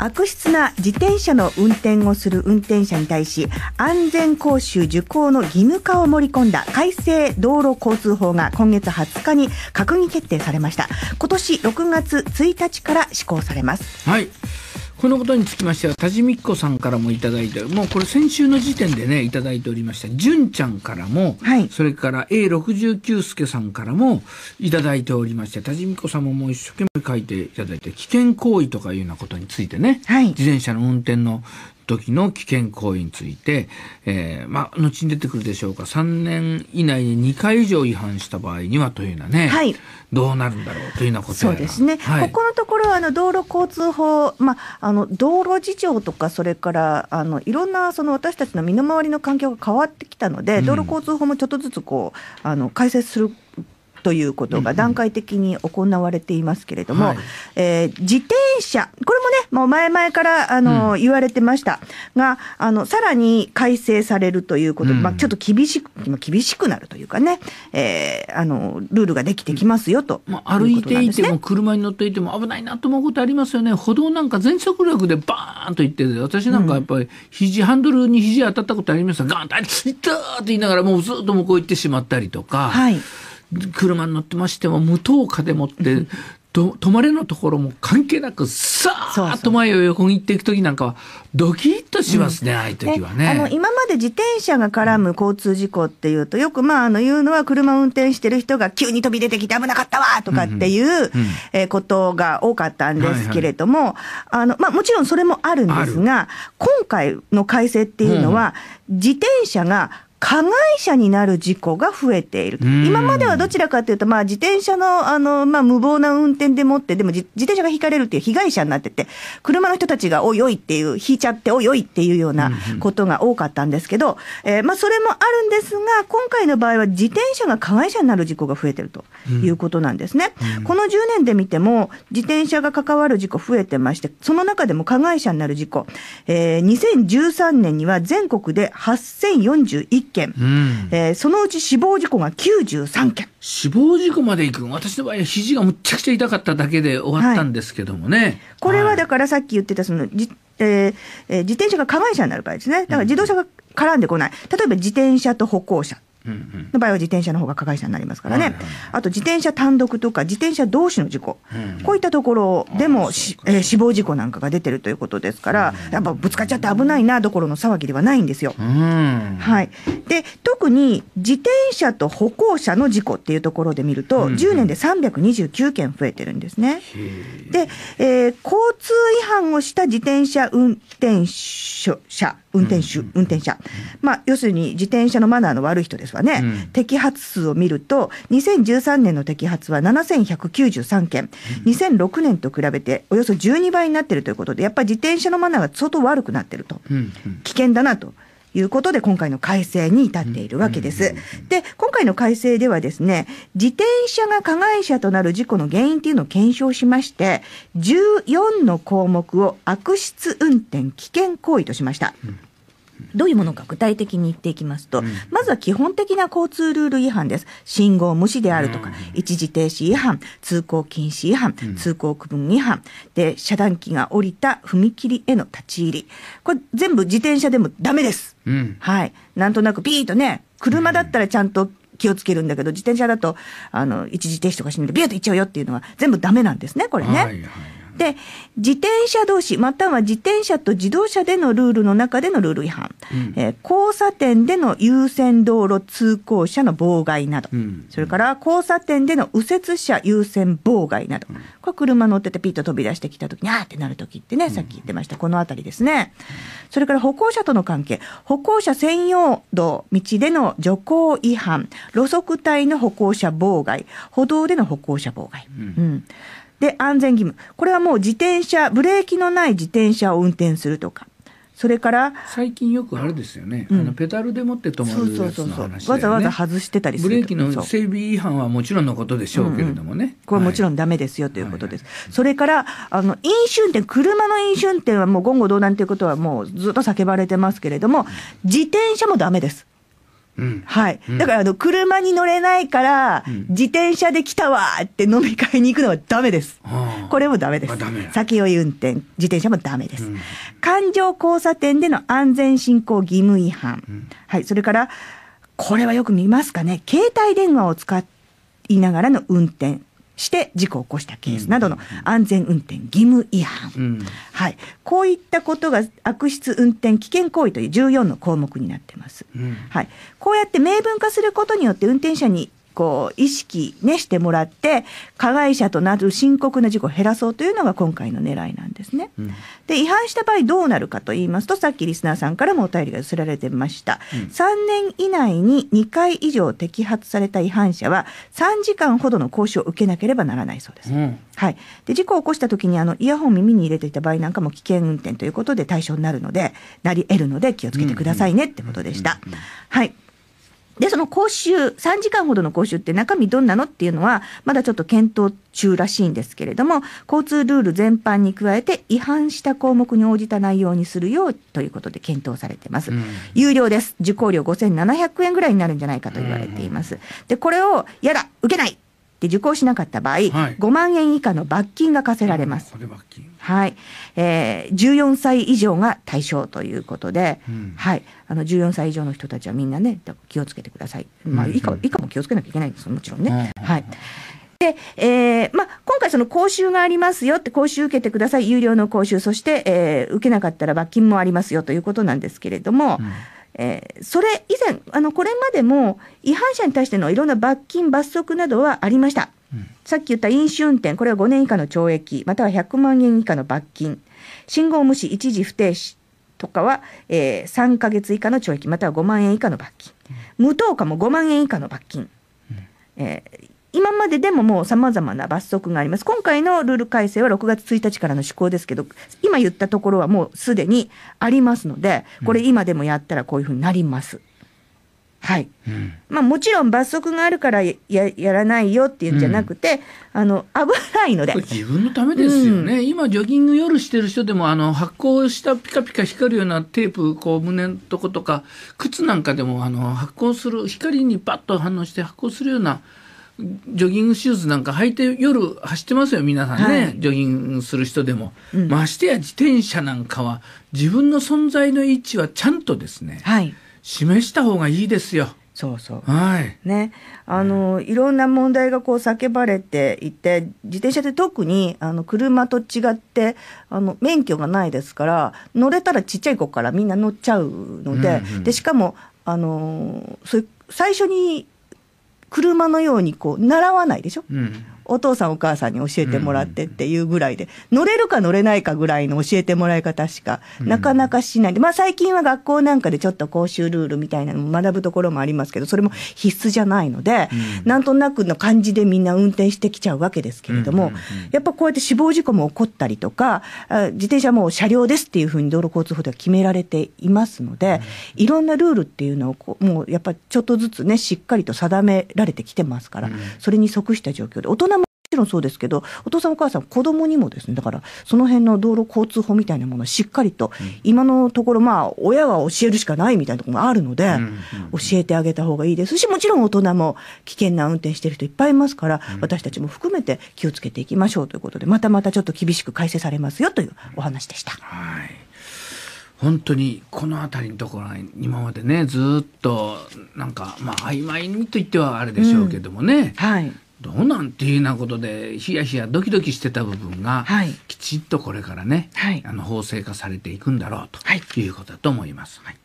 悪質な自転車の運転をする運転者に対し安全講習受講の義務化を盛り込んだ改正道路交通法が今月20日に閣議決定されました今年6月1日から施行されますはいこのことにつきましては、田地美子さんからもいただいて、もうこれ先週の時点でね、いただいておりました。純ちゃんからも、はい、それから A69 助さんからもいただいておりまして、田地美子さんももう一生懸命書いていただいて、危険行為とかいうようなことについてね、はい、自転車の運転の時の危険行為について、えー、まあ、後に出てくるでしょうか、3年以内に2回以上違反した場合にはというのはね、はい、どうなるんだろうというようなことそうですね、はい、ここのところはあの道路交通法、まあ、あの道路事情とか、それからあのいろんなその私たちの身の回りの環境が変わってきたので、道路交通法もちょっとずつこうあの改正するということが段階的に行われていますけれども、えー、自転車、これもね、もう前々からあの、うん、言われてましたが、あのさらに改正されるということで、まあ、ちょっと厳しく厳しくなるというかね、えー、あのルールができてきますよと、まあ、歩いていても、車に乗っていても危ないなと思うことありますよね、歩道なんか全速力でバーンと行って、私なんかやっぱり肘、ハンドルに肘当たったことありますが、ガーンと、あれ、いったーって言いながら、もうずっと向こう行ってしまったりとか。はい車に乗ってましても無灯火でもって と止まれのところも関係なくさーっと前を横切っていく時なんかはドキッとしますね、うん、ああいう時はねあの今まで自転車が絡む交通事故っていうとよくまああの言うのは車を運転してる人が急に飛び出てきて危なかったわとかっていう、えことが多かったんですけれども、あのまあ、もちろんそれもあるんですが今回の改正っていうのは、自転車が加害者になる事故が増えている。今まではどちらかというと、まあ、自転車の、あの、まあ、無謀な運転でもって、でも自転車が引かれるっていう被害者になってて、車の人たちがおいおいっていう、引いちゃっておいおいっていうようなことが多かったんですけど、えー、まあ、それもあるんですが、今回の場合は自転車が加害者になる事故が増えてるということなんですね。この10年で見ても、自転車が関わる事故増えてまして、その中でも加害者になる事故、えー、2013年には全国で8041件、うん、えー、そのうち死亡事故が93件死亡事故までいく私の場合は肘がむちゃくちゃ痛かっただけで終わったんですけどもね、はい、これはだからさっき言ってたそのじ、えー、自転車が加害者になる場合ですねだから自動車が絡んでこない例えば自転車と歩行者の場合は自転車の方が加害者になりますからね、はいはい、あと自転車単独とか自転車同士の事故、うん、こういったところでもし、えー、死亡事故なんかが出てるということですから、やっぱぶつかっちゃって危ないなどころの騒ぎではないんですよ。はいで特に自転車と歩行者の事故っていうところで見ると、うん、10年で329件増えてるんですね。で、えー、交通違反をした自転車運転者、運転手、運転者、まあ、要するに自転車のマナーの悪い人ですわね、うん、摘発数を見ると、2013年の摘発は7193件、2006年と比べておよそ12倍になってるということで、やっぱり自転車のマナーが相当悪くなってると、危険だなと。いうことで、今回の改正に至っているわけです。で、今回の改正ではですね、自転車が加害者となる事故の原因っていうのを検証しまして、14の項目を悪質運転危険行為としました。どういうものか具体的に言っていきますと、うん、まずは基本的な交通ルール違反です。信号無視であるとか、うん、一時停止違反、通行禁止違反、うん、通行区分違反、で、遮断機が降りた踏切への立ち入り。これ全部自転車でもダメです。はい。なんとなくピーとね、車だったらちゃんと気をつけるんだけど、自転車だと、あの、一時停止とかしないでビューと行っちゃうよっていうのは全部ダメなんですね、これね。はいはいで、自転車同士、または自転車と自動車でのルールの中でのルール違反、うん、えー、交差点での優先道路通行者の妨害など、うん、それから交差点での右折車優先妨害など、これ車乗っててピッと飛び出してきた時に、あーってなる時ってね、さっき言ってました、このあたりですね。それから歩行者との関係、歩行者専用道、道での徐行違反、路側帯の歩行者妨害、歩道での歩行者妨害。うん、うんで、安全義務。これはもう自転車、ブレーキのない自転車を運転するとか。それから最近よくあれですよね、うん、あのペダルで持って止まるやつの話そうわざわざ外してたりするブレーキの整備違反はもちろんのことでしょうけれどもね、うんうん、これはもちろんだめですよということです、はい、それからあの飲酒運転、車の飲酒運転はもう言語道断ということはもうずっと叫ばれてますけれども、自転車もだめです。はい、だからあの車に乗れないから、自転車で来たわって飲み会に行くのはダメです、これもダメです酒酔い運転自転車もダメです、環状交差点での安全進行義務違反、はいそれからこれはよく見ますかね携帯電話を使いながらの運転して事故を起こしたケースなどの安全運転義務違反、うん、はい、こういったことが悪質運転危険行為という14の項目になってます、うん、はい、こうやって明文化することによって運転者にこう意識ねしてもらって加害者となる深刻な事故を減らそうというのが今回の狙いなんですね。うん、で違反した場合どうなるかと言いますとさっきリスナーさんからもお便りが寄せられてました、うん、3年以内に2回以上摘発された違反者は3時間ほどの講習を受けなければならないそうです。うん、はい、で事故を起こした時にあのイヤホン耳に入れていた場合なんかも危険運転ということで対象になるのでなり得るので気をつけてくださいねってことでした。はいで、その講習、3時間ほどの講習って中身どんなのっていうのは、まだちょっと検討中らしいんですけれども、交通ルール全般に加えて、違反した項目に応じた内容にするようということで検討されてます。うん、有料です。受講料5700円ぐらいになるんじゃないかと言われています。で、これを、やだ受けないで受講しなかった場合、はい、5万円以下の罰金が課せられます。はい、えー、14歳以上が対象ということで、うん、はい、あの14歳以上の人たちはみんなね気をつけてください。まあ、以下以下も気をつけなきゃいけないんですもちろんね。はい。で、えーまあ、今回、その講習がありますよって、講習受けてください、有料の講習、そして、えー、受けなかったら罰金もありますよということなんですけれども、うんえー、それ以前あのこれまでも違反者に対してのいろんな罰金罰則などはありました、うん、さっき言った飲酒運転これは5年以下の懲役または100万円以下の罰金信号無視一時不停止とかは、えー、3か月以下の懲役または5万円以下の罰金、うん、無投下も5万円以下の罰金、うん、えー、今まででももう様々な罰則があります。今回のルール改正は6月1日からの施行ですけど、今言ったところはもうすでにありますので、これ今でもやったらこういうふうになります。はい、うん、まあ、もちろん罰則があるからやらないよっていうんじゃなくて、うん、あの危ないので自分のためですよね、今、ジョギング夜してる人でもあの発光したピカピカ光るようなテープこう胸のとことか靴なんかでもあの発光する光にパッと反応して発光するようなジョギングシューズなんか履いて夜走ってますよ皆さんね、はい、ジョギングする人でも、うん、ましてや自転車なんかは自分の存在の位置はちゃんとですね、はい、示した方がいいですよ。そうそう。はい。ね。あの、いろんな問題がこう叫ばれていて、自転車って特に、あの、車と違って、あの、免許がないですから、乗れたらちっちゃい子からみんな乗っちゃうので、うんうん、で、しかも、あの、そう最初に車のようにこう習わないでしょ、うん、お父さんお母さんに教えてもらってっていうぐらいで、乗れるか乗れないかぐらいの教えてもらい方しか、なかなかしないで、まあ最近は学校なんかでちょっと講習ルールみたいなのも学ぶところもありますけど、それも必須じゃないので、なんとなくの感じでみんな運転してきちゃうわけですけれども、やっぱこうやって死亡事故も起こったりとか、自転車も車両ですっていうふうに道路交通法では決められていますので、いろんなルールっていうのを、もうやっぱちょっとずつね、しっかりと定められてきてますから、それに即した状況で、大人もちろんそうですけどお父さんお母さん子供にもですねだからその辺の道路交通法みたいなものをしっかりと、うん、今のところまあ親は教えるしかないみたいなところがあるので、教えてあげた方がいいですしもちろん大人も危険な運転してる人いっぱいいますから、うん、私たちも含めて気をつけていきましょうということでまたまたちょっと厳しく改正されますよというお話でした。はい本当にこの辺りのところは今までねずっとなんかまあ曖昧にと言ってはあれでしょうけどもね、うんはい、どうなんていうようなことでひやひやドキドキしてた部分が、はい、きちっとこれからね、はい、あの法制化されていくんだろうということだと思います。はい